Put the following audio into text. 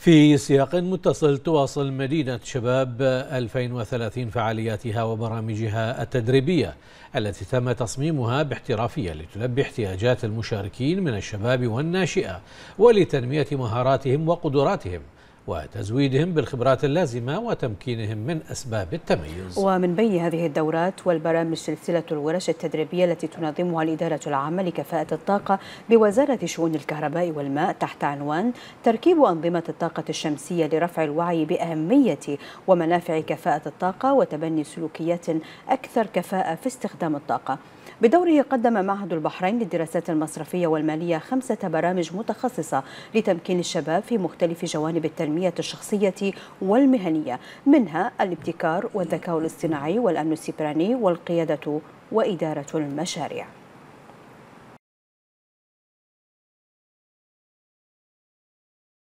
في سياق متصل تواصل مدينة شباب 2030 فعالياتها وبرامجها التدريبية التي تم تصميمها باحترافية لتلبي احتياجات المشاركين من الشباب والناشئة ولتنمية مهاراتهم وقدراتهم وتزويدهم بالخبرات اللازمة وتمكينهم من أسباب التميز ومن بين هذه الدورات والبرامج سلسلة الورش التدريبية التي تنظمها الإدارة العامة لكفاءة الطاقة بوزارة شؤون الكهرباء والماء تحت عنوان تركيب أنظمة الطاقة الشمسية لرفع الوعي بأهمية ومنافع كفاءة الطاقة وتبني سلوكيات أكثر كفاءة في استخدام الطاقة بدوره قدم معهد البحرين للدراسات المصرفية والمالية خمسة برامج متخصصة لتمكين الشباب في مختلف جوانب التنمية التنمية الشخصية والمهنية منها الابتكار والذكاء الاصطناعي والأمن السبراني والقيادة وإدارة المشاريع